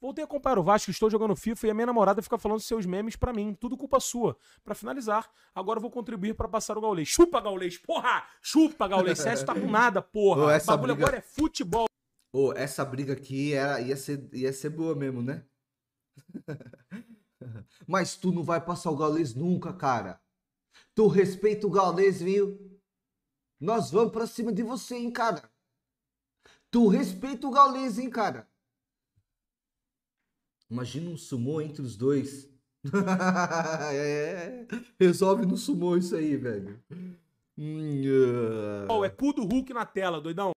Voltei a comparar o Vasco, estou jogando FIFA e a minha namorada fica falando seus memes para mim. Tudo culpa sua. Para finalizar, agora vou contribuir para passar o Gaulês. Chupa, Gaulês, porra! Chupa, Gaulês. César tá com nada, porra. Ô, essa o bagulho briga... agora é futebol. Ô, essa briga aqui era... ia, ser... ia ser boa mesmo, né? Mas tu não vai passar o Gaulês nunca, cara. Tu respeita o Gaulês, viu? Nós vamos pra cima de você, hein, cara. Tu respeita o Gaulês, hein, cara. Imagina um sumô entre os dois. é, resolve no sumô isso aí, velho. oh, é cu do Hulk na tela, doidão.